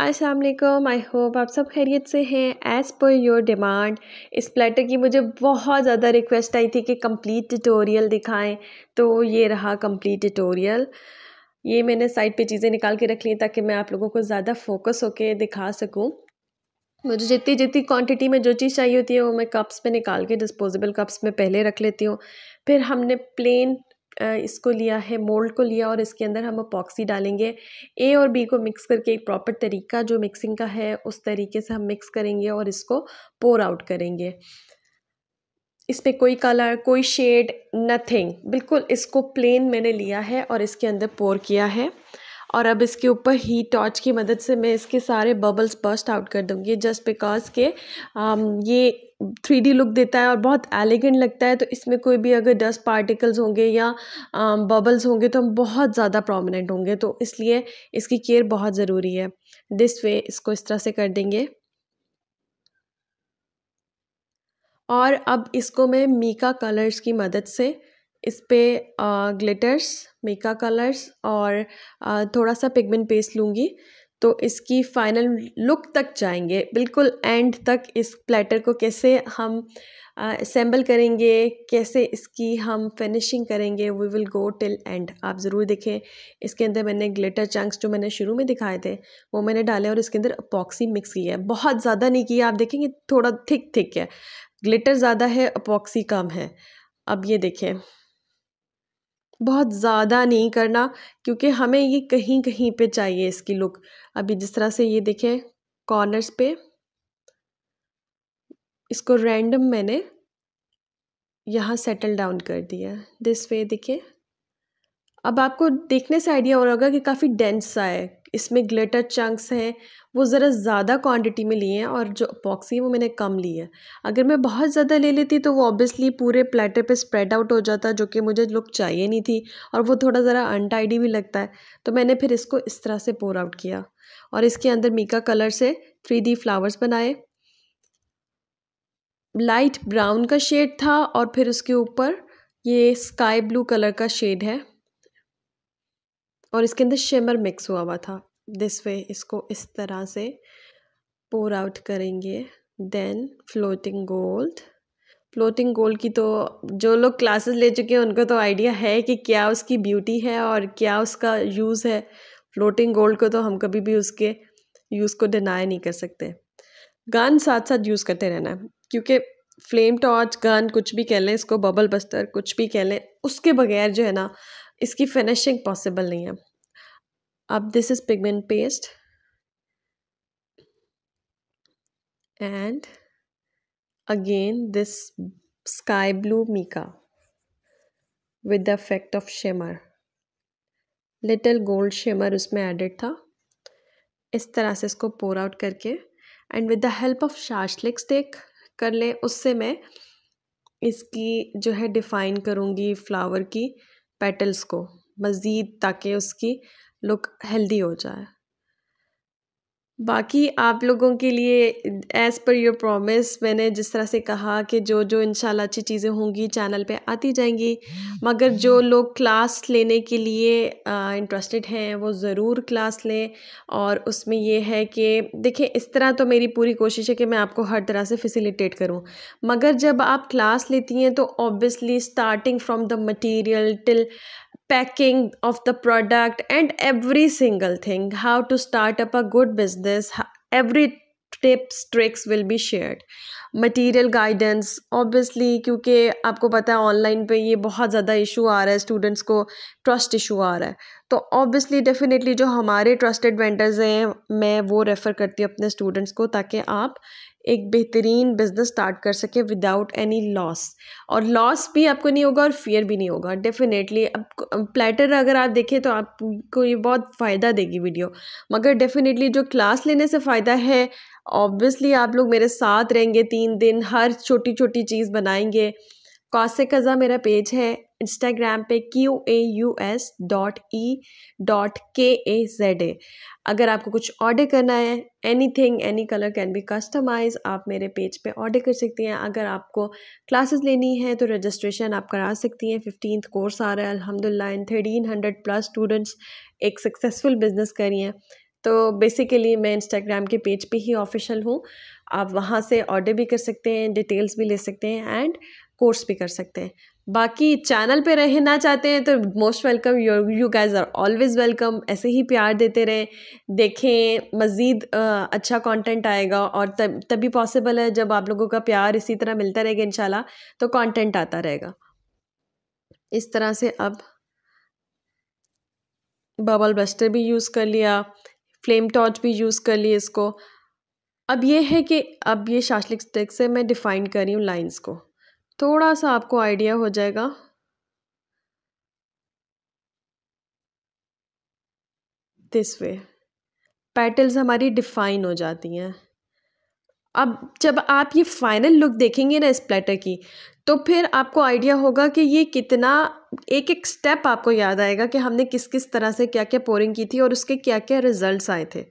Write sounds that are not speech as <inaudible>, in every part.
असलकम I hope आप सब खैरियत से हैं एज़ पर योर डिमांड इस प्लेटर की मुझे बहुत ज़्यादा रिक्वेस्ट आई थी कि कंप्लीट ट्यूटोरियल दिखाएं तो ये रहा कंप्लीट ट्यूटोरियल ये मैंने साइड पे चीज़ें निकाल के रख ली ताकि मैं आप लोगों को ज़्यादा फोकस होके दिखा सकूँ मुझे जितनी जितनी क्वांटिटी में जो चीज़ चाहिए होती है वो मैं कप्स में निकाल के डिस्पोजेबल कप्स में पहले रख लेती हूँ फिर हमने प्लेन इसको लिया है मोल्ड को लिया और इसके अंदर हम अपॉक्सी डालेंगे ए और बी को मिक्स करके एक प्रॉपर तरीका जो मिक्सिंग का है उस तरीके से हम मिक्स करेंगे और इसको पोर आउट करेंगे इस पर कोई कलर कोई शेड नथिंग बिल्कुल इसको प्लेन मैंने लिया है और इसके अंदर पोर किया है और अब इसके ऊपर हीट टॉर्च की मदद से मैं इसके सारे बबल्स बर्स्ट आउट कर दूँगी जस्ट बिकॉज के um, ये थ्री डी लुक देता है और बहुत एलिगेंट लगता है तो इसमें कोई भी अगर डस्ट पार्टिकल्स होंगे या बबल्स um, होंगे तो हम बहुत ज़्यादा प्रोमिनेंट होंगे तो इसलिए इसकी केयर बहुत ज़रूरी है दिस वे इसको इस तरह से कर देंगे और अब इसको मैं मीका कलर्स की मदद से इस पर ग्लिटर्स मेका कलर्स और थोड़ा सा पिगमेंट पेस्ट लूँगी तो इसकी फाइनल लुक तक जाएंगे बिल्कुल एंड तक इस प्लेटर को कैसे हम असेंबल करेंगे कैसे इसकी हम फिनिशिंग करेंगे we will go till end आप ज़रूर देखें इसके अंदर मैंने ग्लिटर चंक्स जो मैंने शुरू में दिखाए थे वो मैंने डाले और इसके अंदर अपॉक्सी मिक्स किया है बहुत ज़्यादा नहीं किया आप देखेंगे थोड़ा थिक थिक है ग्लिटर ज़्यादा है अपॉक्सी कम है अब ये देखें बहुत ज़्यादा नहीं करना क्योंकि हमें ये कहीं कहीं पे चाहिए इसकी लुक अभी जिस तरह से ये देखें कॉर्नर्स पे इसको रैंडम मैंने यहाँ सेटल डाउन कर दिया दिस वे देखें अब आपको देखने से आइडिया हो रहा होगा कि काफ़ी डेंस सा है इसमें ग्लिटर चंक्स हैं वो ज़रा ज़्यादा क्वांटिटी में लिए हैं और जो अपॉक्सी है वो मैंने कम ली है अगर मैं बहुत ज़्यादा ले लेती तो वो ऑब्वियसली पूरे प्लेटर पे स्प्रेड आउट हो जाता जो कि मुझे लुक चाहिए नहीं थी और वो थोड़ा ज़रा अनटाइडी भी लगता है तो मैंने फिर इसको इस तरह से पोर आउट किया और इसके अंदर मीका कलर से थ्री फ्लावर्स बनाए लाइट ब्राउन का शेड था और फिर उसके ऊपर ये स्काई ब्लू कलर का शेड है और इसके अंदर शिमर मिक्स हुआ हुआ था दिस वे इसको इस तरह से पोर आउट करेंगे then floating gold floating gold की तो जो लोग क्लासेस ले चुके हैं उनको तो आइडिया है कि क्या उसकी ब्यूटी है और क्या उसका यूज़ है फ्लोटिंग गोल्ड को तो हम कभी भी उसके यूज़ को डिनाई नहीं कर सकते गन साथ साथ यूज़ करते रहना क्योंकि फ्लेम टॉर्च गन कुछ भी कह लें इसको बबल बस्तर कुछ भी कह लें उसके बगैर जो है ना इसकी फिनिशिंग पॉसिबल नहीं है अब this is pigment paste and again this sky blue mica with the effect of shimmer little gold shimmer उसमें एडिड था इस तरह से इसको पोर आउट करके and with the help of shashlik stick कर लें उससे मैं इसकी जो है डिफाइन करूँगी फ्लावर की पेटल्स को मज़ीद ताकि उसकी लुक हेल्दी हो जाए बाकी आप लोगों के लिए एज़ पर योर प्रॉमिस मैंने जिस तरह से कहा कि जो जो इंशाल्लाह अच्छी चीज़ें होंगी चैनल पे आती जाएंगी मगर जो लोग क्लास लेने के लिए इंटरेस्टेड हैं वो ज़रूर क्लास लें और उसमें यह है कि देखें इस तरह तो मेरी पूरी कोशिश है कि मैं आपको हर तरह से फैसिलिटेट करूं मगर जब आप क्लास लेती हैं तो obviously starting from the material till packing of the product and every single thing how to start up a good business every tips tricks will be shared material guidance obviously क्योंकि आपको पता है online पे ये बहुत ज़्यादा issue आ रहा है स्टूडेंट्स को ट्रस्ट इशू आ रहा है तो ऑब्वियसली डेफिनेटली जो हमारे ट्रस्टेड वेंडर्स हैं मैं वो रेफ़र करती हूँ अपने स्टूडेंट्स को ताकि आप एक बेहतरीन बिजनेस स्टार्ट कर सके विदाउट एनी लॉस और लॉस भी आपको नहीं होगा और फियर भी नहीं होगा डेफिनेटली अब प्लेटर अगर आप देखें तो आपको ये बहुत फ़ायदा देगी वीडियो मगर डेफिनेटली जो क्लास लेने से फ़ायदा है ऑब्वियसली आप लोग मेरे साथ रहेंगे तीन दिन हर छोटी छोटी चीज़ बनाएंगे कज़ा मेरा पेज है इंस्टाग्राम पे Q A U S dot E dot K A Z A अगर आपको कुछ ऑर्डर करना है anything any colour can be customise आप मेरे पेज पे ऑर्डर कर सकती हैं अगर आपको क्लासेस लेनी है तो रजिस्ट्रेशन आप करा सकती हैं फिफ्टीन कोर्स आ रहा है अलहमदिल्ला in thirteen hundred plus students एक सक्सेसफुल बिज़नेस करी हैं तो बेसिकली मैं इंस्टाग्राम के पेज पे ही ऑफिशियल हूँ आप वहाँ से ऑर्डर भी कर सकते हैं डिटेल्स भी ले सकते हैं एंड कोर्स भी कर सकते हैं बाकी चैनल पे रहना चाहते हैं तो most welcome your you guys are always welcome ऐसे ही प्यार देते रहें देखें मज़ीद अच्छा कंटेंट आएगा और तब तभी पॉसिबल है जब आप लोगों का प्यार इसी तरह मिलता रहेगा इन तो कंटेंट आता रहेगा इस तरह से अब बबल बस्टर भी यूज़ कर लिया फ्लेम टॉर्च भी यूज़ कर ली इसको अब ये है कि अब ये शाशलिक स्टिक से मैं डिफ़ाइन कर रही हूँ लाइन्स को थोड़ा सा आपको आइडिया हो जाएगा दिस वे पैटल्स हमारी डिफ़ाइन हो जाती हैं अब जब आप ये फाइनल लुक देखेंगे ना इस प्लेटर की तो फिर आपको आइडिया होगा कि ये कितना एक एक स्टेप आपको याद आएगा कि हमने किस किस तरह से क्या क्या पोरिंग की थी और उसके क्या क्या रिजल्ट्स आए थे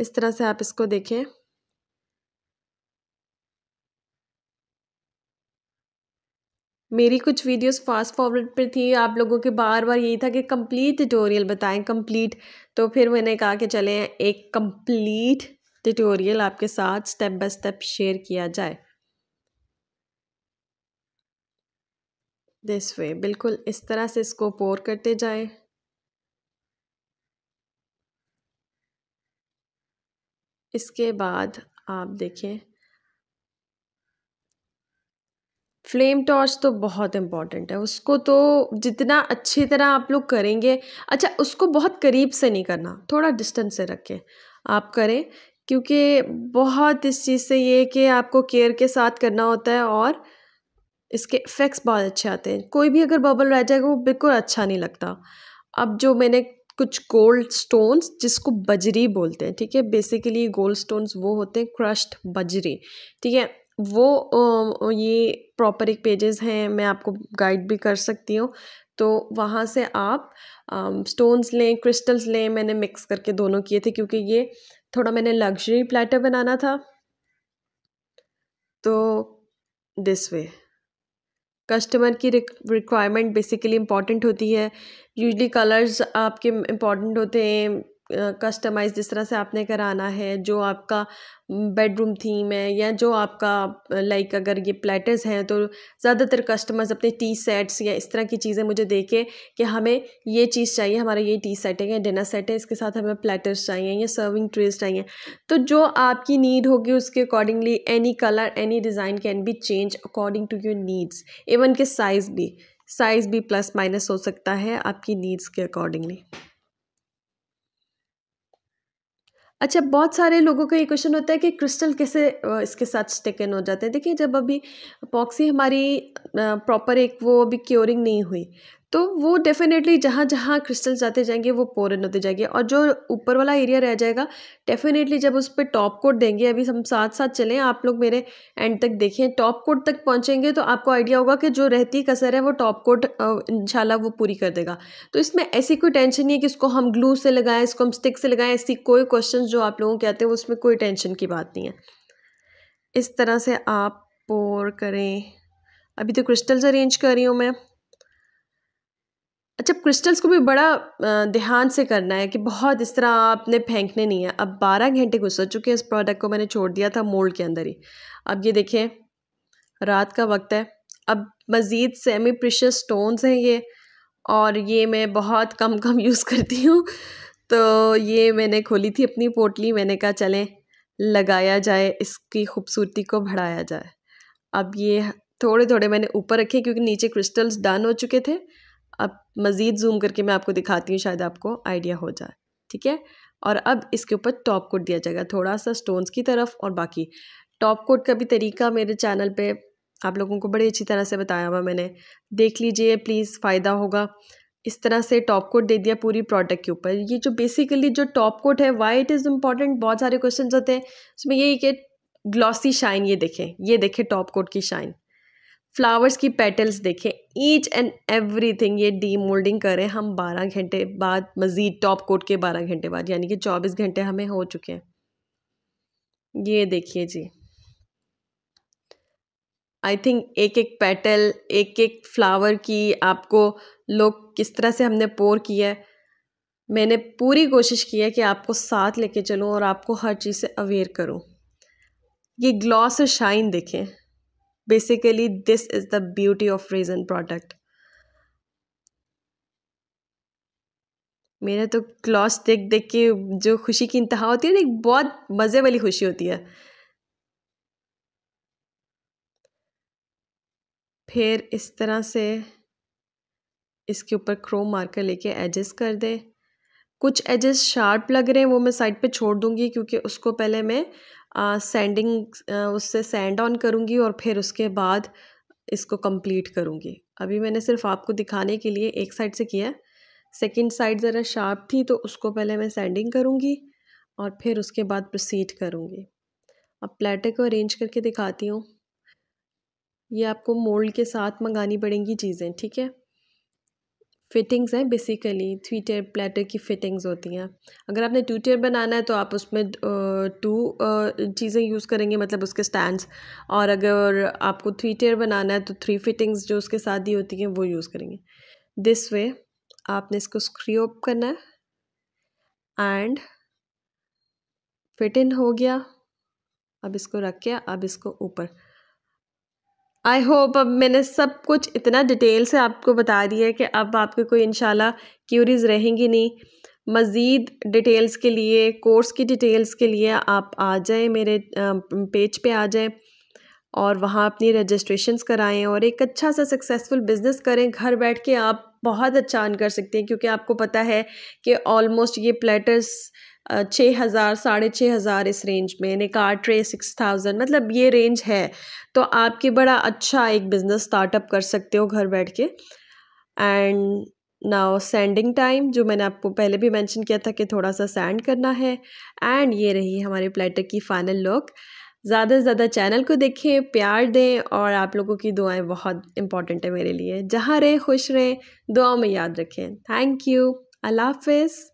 इस तरह से आप इसको देखें मेरी कुछ वीडियोस फास्ट फॉरवर्ड पर थी आप लोगों के बार बार यही था कि कंप्लीट ट्यूटोरियल बताएं कंप्लीट तो फिर मैंने कहा कि चलें एक कंप्लीट ट्यूटोरियल आपके साथ स्टेप बाय स्टेप शेयर किया जाए दिस वे बिल्कुल इस तरह से इसको पोर करते जाए इसके बाद आप देखें फ्लेम टॉर्च तो बहुत इम्पॉर्टेंट है उसको तो जितना अच्छी तरह आप लोग करेंगे अच्छा उसको बहुत करीब से नहीं करना थोड़ा डिस्टेंस से रखें आप करें क्योंकि बहुत इस चीज़ से ये कि आपको केयर के साथ करना होता है और इसके इफ़ेक्ट्स बहुत अच्छे आते हैं कोई भी अगर बबल रह जाएगा वो बिल्कुल अच्छा नहीं लगता अब जो मैंने कुछ गोल्ड स्टोन्स जिसको बजरी बोलते हैं ठीक है बेसिकली गोल्ड स्टोन्स वो होते हैं क्रश्ड बजरी ठीक है वो ये प्रॉपर एक पेजेस हैं मैं आपको गाइड भी कर सकती हूँ तो वहाँ से आप स्टोन्स लें क्रिस्टल्स लें मैंने मिक्स करके दोनों किए थे क्योंकि ये थोड़ा मैंने लग्जरी प्लेटर बनाना था तो दिस वे कस्टमर की रिक्वायरमेंट बेसिकली इम्पॉर्टेंट होती है यूजली कलर्स आपके इम्पॉर्टेंट होते हैं कस्टमाइज़ जिस तरह से आपने कराना है जो आपका बेडरूम थीम है या जो आपका लाइक अगर ये प्लेटर्स हैं तो ज़्यादातर कस्टमर्स अपने टी सेट्स या इस तरह की चीज़ें मुझे देखे कि हमें ये चीज़ चाहिए हमारा ये टी सेट है या डिनर सेट है इसके साथ हमें प्लेटर्स चाहिए या सर्विंग ट्रेस चाहिए तो जो आपकी नीड होगी उसके accordingly any colour any design can be change according to your needs even के साइज़ भी साइज़ भी प्लस माइनस हो सकता है आपकी नीड्स के अकॉर्डिंगली अच्छा बहुत सारे लोगों का ये क्वेश्चन होता है कि क्रिस्टल कैसे इसके साथ स्टेकन हो जाते हैं देखिए जब अभी पॉक्सी हमारी प्रॉपर एक वो अभी क्योरिंग नहीं हुई तो वो डेफिनेटली जहाँ जहाँ क्रिस्टल्स जाते जाएंगे वो पोरन होते जाएंगे और जो ऊपर वाला एरिया रह जाएगा डेफिनेटली जब उस पर टॉप कोट देंगे अभी हम साथ साथ चलें आप लोग मेरे एंड तक देखें टॉप कोट तक पहुँचेंगे तो आपको आइडिया होगा कि जो रहती कसर है वो टॉप कोट इंशाल्लाह वो पूरी कर देगा तो इसमें ऐसी कोई टेंशन नहीं है कि इसको हम ग्लू से लगाएं इसको हम स्टिक से लगाएं ऐसी कोई क्वेश्चन जो आप लोगों के आते हैं उसमें कोई टेंशन की बात नहीं है इस तरह से आप पोर करें अभी तो क्रिस्टल्स अरेंज कर रही हूँ मैं अच्छा क्रिस्टल्स को भी बड़ा ध्यान से करना है कि बहुत इस तरह आपने फेंकने नहीं है अब बारह घंटे गुजर चुके हैं इस प्रोडक्ट को मैंने छोड़ दिया था मोल्ड के अंदर ही अब ये देखें रात का वक्त है अब मज़ीद सेमी प्रिशस स्टोन्स हैं ये और ये मैं बहुत कम <laughs> कम यूज़ करती हूँ तो ये मैंने खोली थी अपनी पोटली मैंने कहा चलें लगाया जाए इसकी खूबसूरती को बढ़ाया जाए अब ये थोड़े थोड़े मैंने ऊपर रखे क्योंकि नीचे क्रिस्टल्स डन हो चुके थे अब मज़ीद जूम करके मैं आपको दिखाती हूँ शायद आपको आइडिया हो जाए ठीक है और अब इसके ऊपर टॉप कोट दिया जाएगा थोड़ा सा स्टोन्स की तरफ और बाकी टॉप कोट का भी तरीका मेरे चैनल पे आप लोगों को बड़ी अच्छी तरह से बताया हुआ मैंने देख लीजिए प्लीज़ फ़ायदा होगा इस तरह से टॉप कोट दे दिया पूरी प्रोडक्ट के ऊपर ये जो बेसिकली जो टॉप कोट है वाई इट इज़ इम्पॉर्टेंट बहुत सारे क्वेश्चन होते हैं उसमें यही कि ग्लॉसी शाइन ये देखें ये देखें टॉप कोट की शाइन फ्लावर्स की पेटल्स देखें ईच एंड एवरी थिंग ये डी मोल्डिंग करें हम बारह घंटे बाद मज़ीद टॉप कोट के बारह घंटे बाद यानी कि चौबीस घंटे हमें हो चुके हैं ये देखिए जी आई थिंक एक एक पेटल एक एक फ्लावर की आपको लोग किस तरह से हमने पोर किया है मैंने पूरी कोशिश की है कि आपको साथ लेके चलूँ और आपको हर चीज़ से अवेयर करूँ ये ग्लॉस और शाइन देखें basically this is the beauty of raisin product मेरा तो क्लॉथ देख देख के जो खुशी की इंतहा होती है ना एक बहुत मज़े वाली खुशी होती है फिर इस तरह से इसके ऊपर क्रोम मार्कर लेके एजेस कर दे कुछ एजेस शार्प लग रहे हैं वो मैं साइड पे छोड़ दूंगी क्योंकि उसको पहले मैं सेंडिंग उससे सेंड ऑन करूँगी और फिर उसके बाद इसको कंप्लीट करूँगी अभी मैंने सिर्फ आपको दिखाने के लिए एक साइड से किया सेकंड साइड ज़रा शार्प थी तो उसको पहले मैं सेंडिंग करूँगी और फिर उसके बाद प्रोसीड करूँगी अब प्लेटर को अरेंज करके दिखाती हूँ ये आपको मोल्ड के साथ मंगानी पड़ेंगी चीज़ें ठीक है फिटिंग्स हैं बेसिकली थ्री टेयर प्लेटर की फिटिंग्स होती हैं अगर आपने टू टेयर बनाना है तो आप उसमें टू चीज़ें यूज़ करेंगे मतलब उसके स्टैंड्स और अगर आपको थ्री टेयर बनाना है तो थ्री फिटिंग्स जो उसके साथ ही होती हैं वो यूज़ करेंगे दिस वे आपने इसको स्क्रीओप करना है एंड फिट इन हो गया अब इसको रख के अब इसको ऊपर आई होप अब मैंने सब कुछ इतना डिटेल से आपको बता दिया है कि अब आपके कोई इन क्यूरीज रहेंगी नहीं मज़ीद डिटेल्स के लिए कोर्स की डिटेल्स के लिए आप आ जाएं मेरे पेज पे आ जाएं और वहाँ अपनी रजिस्ट्रेशन कराएं और एक अच्छा सा सक्सेसफुल बिज़नेस करें घर बैठ के आप बहुत अच्छा अन कर सकते हैं क्योंकि आपको पता है कि ऑलमोस्ट ये प्लेटर्स छः हज़ार साढ़े छः हज़ार इस रेंज में निकार ट्रे सिक्स थाउजेंड मतलब ये रेंज है तो आपकी बड़ा अच्छा एक बिज़नेस स्टार्टअप कर सकते हो घर बैठ के एंड नाउ सेंडिंग टाइम जो मैंने आपको पहले भी मेंशन किया था कि थोड़ा सा सेंड करना है एंड ये रही हमारे प्लेटर की फाइनल लुक ज़्यादा से ज़्यादा चैनल को देखें प्यार दें और आप लोगों की दुआएं बहुत इंपॉर्टेंट है मेरे लिए जहाँ रहें खुश रहें दुआओं में याद रखें थैंक यू अल्लाह हाफिज़